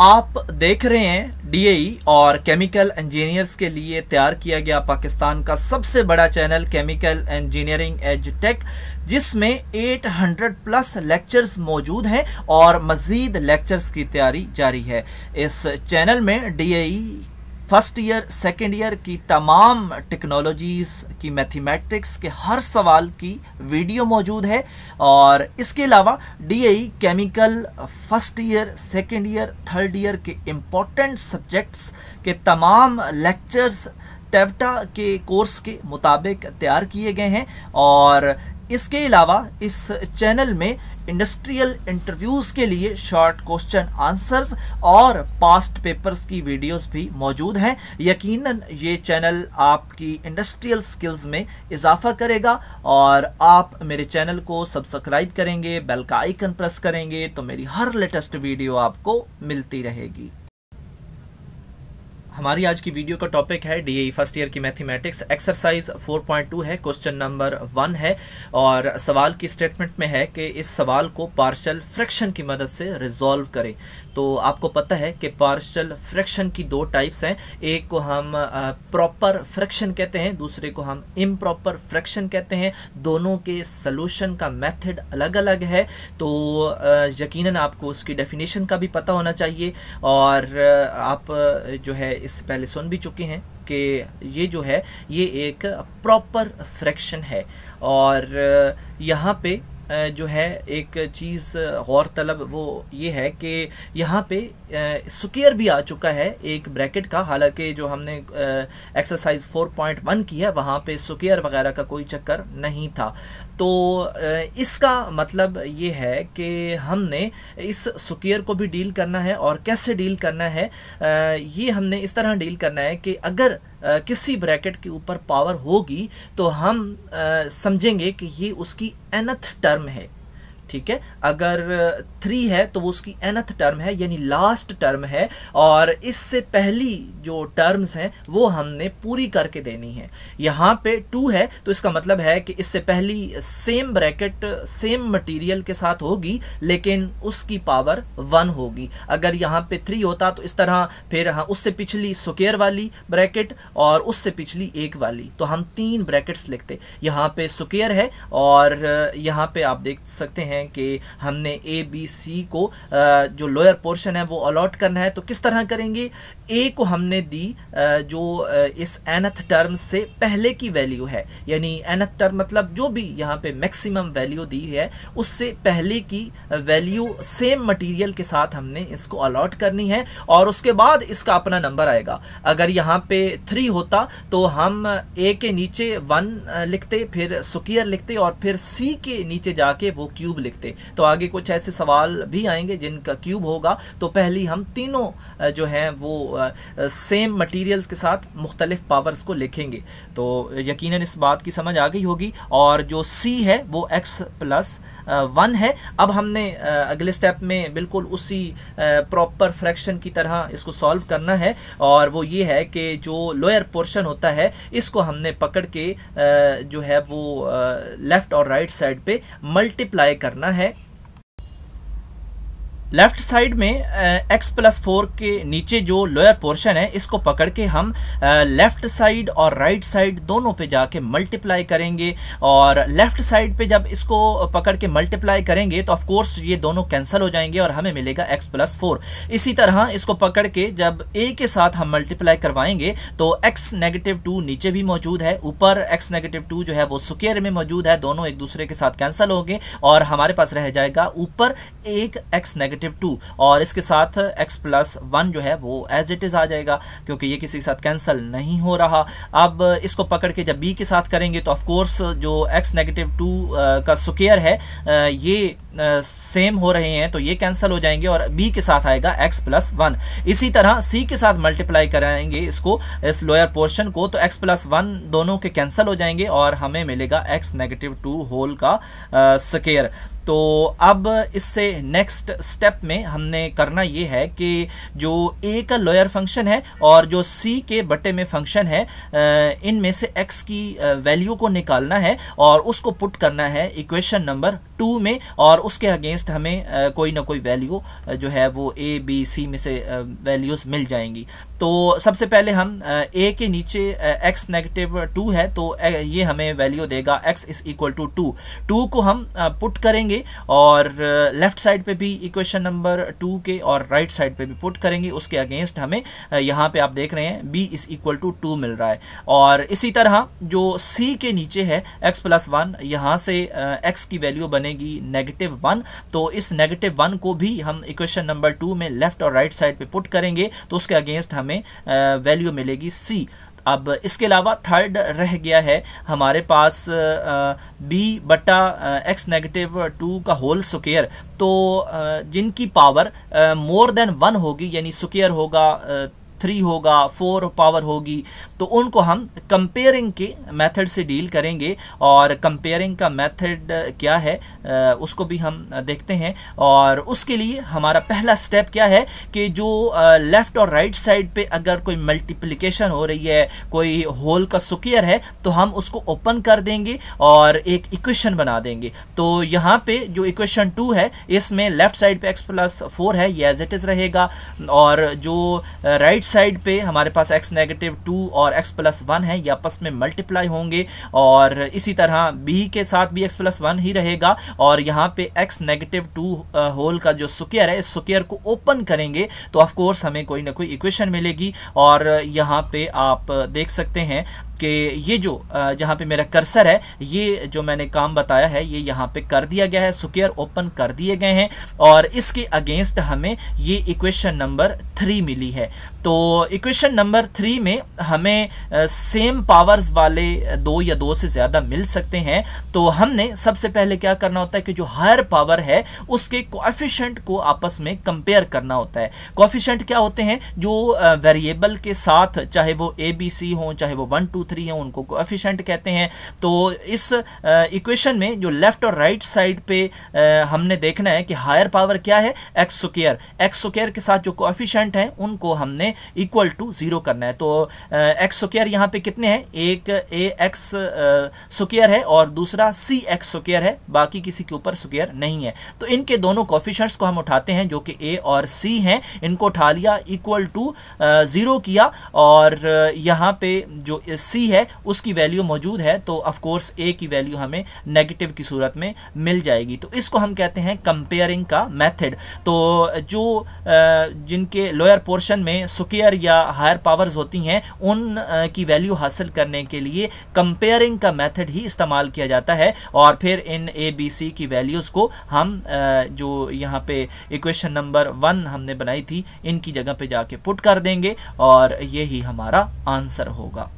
आप देख रहे हैं डीएई e और केमिकल इंजीनियर्स के लिए तैयार किया गया पाकिस्तान का सबसे बड़ा channel chemical engineering edge tech जिसमें 800 प्लस लेक्चर्स मौजूद हैं और मजीद लेक्चर्स की तैयारी जारी है इस चैनल में DAE first year second year की तमाम टेक्नोलॉजीज़ की मैथमेटिक्स के हर सवाल की वीडियो मौजूद है और इसके अलावा D e chemical first year second year third year के इम्पोर्टेंट सब्जेक्ट्स के तमाम लेक्चर्स टेवटा के कोर्स के मुताबिक तैयार किए गए हैं और इसके अलावा इस चैनल में इंडस्ट्रियल इंटरव्यूज के लिए शॉर्ट क्वेश्चन आंसर्स और पास्ट पेपर्स की वीडियोस भी मौजूद हैं यकीनन ये चैनल आपकी इंडस्ट्रियल स्किल्स में इजाफा करेगा और आप मेरे चैनल को सब्सक्राइब करेंगे बेल का आइकन प्रेस करेंगे तो मेरी हर लेटेस्ट वीडियो आपको मिलती रहेगी हमारी आज की वीडियो का टॉपिक है डी फर्स्ट ईयर की मैथमेटिक्स एक्सरसाइज 4.2 है क्वेश्चन नंबर वन है और सवाल की स्टेटमेंट में है कि इस सवाल को पार्शल फ्रैक्शन की मदद से रिजॉल्व करें तो आपको पता है कि पार्शल फ्रैक्शन की दो टाइप्स हैं एक को हम प्रॉपर फ्रैक्शन कहते हैं दूसरे को हम इम्प्रॉपर फ्रैक्शन कहते हैं दोनों के सलूशन का मैथड अलग अलग है तो यकीन आपको उसकी डेफिनेशन का भी पता होना चाहिए और आप जो है इससे पहले सुन भी चुके हैं कि ये जो है ये एक प्रॉपर फ्रैक्शन है और यहाँ पे जो है एक चीज़ गौर तलब वो ये है कि यहाँ पे सुकेयर भी आ चुका है एक ब्रैकेट का हालांकि जो हमने एक्सरसाइज 4.1 की है वहाँ पे सुकेयर वगैरह का कोई चक्कर नहीं था तो इसका मतलब ये है कि हमने इस सुकेयर को भी डील करना है और कैसे डील करना है ये हमने इस तरह डील करना है कि अगर किसी ब्रैकेट के ऊपर पावर होगी तो हम समझेंगे कि ये उसकी एनथ टर्म है ठीक है अगर थ्री uh, है तो वो उसकी एनथ टर्म है यानी लास्ट टर्म है और इससे पहली जो टर्म्स हैं वो हमने पूरी करके देनी है यहाँ पे टू है तो इसका मतलब है कि इससे पहली सेम ब्रैकेट सेम मटेरियल के साथ होगी लेकिन उसकी पावर वन होगी अगर यहाँ पे थ्री होता तो इस तरह फिर हाँ उससे पिछली सुकेयर वाली ब्रैकेट और उससे पिछली एक वाली तो हम तीन ब्रैकेट्स लिखते यहाँ पे सुकेयर है और uh, यहाँ पे आप देख सकते हैं हैं कि हमने ए बी सी को जो लोअर पोर्शन है वो अलॉट करना है तो किस तरह करेंगे ए को हमने दी जो इस एनथ टर्म से पहले की वैल्यू है यानी एनथ टर्म मतलब जो भी यहाँ पे मैक्सिमम वैल्यू दी है उससे पहले की वैल्यू सेम मटेरियल के साथ हमने इसको अलॉट करनी है और उसके बाद इसका अपना नंबर आएगा अगर यहाँ पे थ्री होता तो हम ए के नीचे वन लिखते फिर सुकियर लिखते और फिर सी के नीचे जाके वो क्यूब लिखते तो आगे कुछ ऐसे सवाल भी आएंगे जिनका क्यूब होगा तो पहली हम तीनों जो हैं वो सेम मटेरियल्स के साथ मुख्तलिफ पावर्स को लिखेंगे तो यकीनन इस बात की समझ आ गई होगी और जो सी है वो एक्स प्लस वन है अब हमने अगले स्टेप में बिल्कुल उसी प्रॉपर फ्रैक्शन की तरह इसको सॉल्व करना है और वो ये है कि जो लोअर पोर्शन होता है इसको हमने पकड़ के जो है वो लेफ़्ट और राइट साइड पे मल्टीप्लाई करना है लेफ्ट साइड में एक्स प्लस फोर के नीचे जो लोअर पोर्शन है इसको पकड़ के हम लेफ्ट साइड और राइट साइड दोनों पे जाके मल्टीप्लाई करेंगे और लेफ्ट साइड पे जब इसको पकड़ के मल्टीप्लाई करेंगे तो ऑफकोर्स ये दोनों कैंसिल हो जाएंगे और हमें मिलेगा एक्स प्लस फोर इसी तरह इसको पकड़ के जब ए के साथ हम मल्टीप्लाई करवाएंगे तो एक्स नेगेटिव टू नीचे भी मौजूद है ऊपर एक्स नेगेटिव टू जो है वो सुकेयर में मौजूद है दोनों एक दूसरे के साथ कैंसिल होंगे और हमारे पास रह जाएगा ऊपर एक एक्स नेगेटिव नेगेटिव टू और इसके साथ एक्स प्लस वन जो है वो एज इट इज़ आ जाएगा क्योंकि ये किसी के साथ कैंसिल नहीं हो रहा अब इसको पकड़ के जब बी के साथ करेंगे तो ऑफकोर्स जो एक्स नेगेटिव टू का स्क्र है ये सेम हो रहे हैं तो ये कैंसिल हो जाएंगे और बी के साथ आएगा एक्स प्लस वन इसी तरह सी के साथ मल्टीप्लाई कराएंगे इसको इस लोअर पोर्शन को तो एक्स प्लस वन दोनों के कैंसिल हो जाएंगे और हमें मिलेगा एक्स नेगेटिव टू होल का स्केयर तो अब इससे नेक्स्ट स्टेप में हमने करना ये है कि जो ए का लोयर फंक्शन है और जो सी के बटे में फंक्शन है इनमें से एक्स की वैल्यू को निकालना है और उसको पुट करना है इक्वेशन नंबर टू में और उसके अगेंस्ट हमें कोई ना कोई वैल्यू जो है वो ए बी सी में से वैल्यूज़ मिल जाएंगी तो सबसे पहले हम ए के नीचे एक्स नेगेटिव टू है तो ये हमें वैल्यू देगा x is equal to two two को हम पुट करेंगे और लेफ्ट साइड पे भी इक्वेशन नंबर टू के और राइट साइड पे भी पुट करेंगे उसके अगेंस्ट हमें यहाँ पे आप देख रहे हैं b is equal to two मिल रहा है और इसी तरह जो सी के नीचे है एक्स प्लस वन यहाँ से एक्स की वैल्यू बने बनेगी नेगेटिव वन तो इस नेगेटिव वन को भी हम इक्वेशन नंबर टू में लेफ्ट और राइट साइड पे पुट करेंगे तो उसके अगेंस्ट हमें वैल्यू uh, मिलेगी सी अब इसके अलावा थर्ड रह गया है हमारे पास बी uh, बटा एक्स नेगेटिव टू का होल स्क्र तो uh, जिनकी पावर मोर देन वन होगी यानी स्क्र होगा थ्री होगा फोर पावर होगी तो उनको हम कंपेयरिंग के मेथड से डील करेंगे और कंपेयरिंग का मेथड क्या है उसको भी हम देखते हैं और उसके लिए हमारा पहला स्टेप क्या है कि जो लेफ़्ट और राइट साइड पे अगर कोई मल्टीप्लिकेशन हो रही है कोई होल का सुकियर है तो हम उसको ओपन कर देंगे और एक इक्वेशन बना देंगे तो यहाँ पे जो इक्वेशन टू है इसमें लेफ़्ट साइड पे एक्स प्लस फोर है ये एज इट इज़ रहेगा और जो राइट साइड पे हमारे पास एक्स नेगेटिव टू और एक्स प्लस वन है ये आपस में मल्टीप्लाई होंगे और इसी तरह बी के साथ भी एक्स प्लस वन ही रहेगा और यहाँ पे एक्स नेगेटिव टू होल का जो सुकेयर है इस सुकेयर को ओपन करेंगे तो ऑफकोर्स हमें कोई ना कोई इक्वेशन मिलेगी और यहाँ पे आप देख सकते हैं कि ये जो जहाँ पे मेरा कर्सर है ये जो मैंने काम बताया है ये यहाँ पे कर दिया गया है सुकेयर ओपन कर दिए गए हैं और इसके अगेंस्ट हमें ये इक्वेशन नंबर थ्री मिली है तो इक्वेशन नंबर थ्री में हमें सेम पावर्स वाले दो या दो से ज़्यादा मिल सकते हैं तो हमने सबसे पहले क्या करना होता है कि जो हायर पावर है उसके कोफिशेंट को आपस में कंपेयर करना होता है कोफिशेंट क्या होते हैं जो वेरिएबल के साथ चाहे वो ए बी सी हों चाहे वो वन टू थ्री है उनको कोफिशेंट कहते हैं तो इस इक्वेशन में जो लेफ्ट और राइट right साइड पे आ, हमने देखना है कि हायर पावर क्या है एक्स स्क्र एक्स स्क्र के साथ जो कोफिशेंट है उनको हमने इक्वल टू जीरो करना है तो एक्स स्क्र यहाँ पे कितने हैं एक ए एक्स स्क्र है और दूसरा सी एक्स स्क्र है बाकी किसी के ऊपर स्क्र नहीं है तो इनके दोनों कोफिशेंट्स को हम उठाते हैं जो कि ए और सी हैं इनको उठा लिया इक्वल टू ज़ीरो किया और यहाँ पे जो सी सी है उसकी वैल्यू मौजूद है तो ऑफकोर्स ए की वैल्यू हमें नेगेटिव की सूरत में मिल जाएगी तो इसको हम कहते हैं कंपेयरिंग का मेथड तो जो जिनके लोअर पोर्शन में सुकेयर या हायर पावर्स होती हैं उन की वैल्यू हासिल करने के लिए कंपेयरिंग का मेथड ही इस्तेमाल किया जाता है और फिर इन ए बी सी की वैल्यूज़ को हम जो यहाँ पे इक्वेशन नंबर वन हमने बनाई थी इनकी जगह पे जाके पुट कर देंगे और यही हमारा आंसर होगा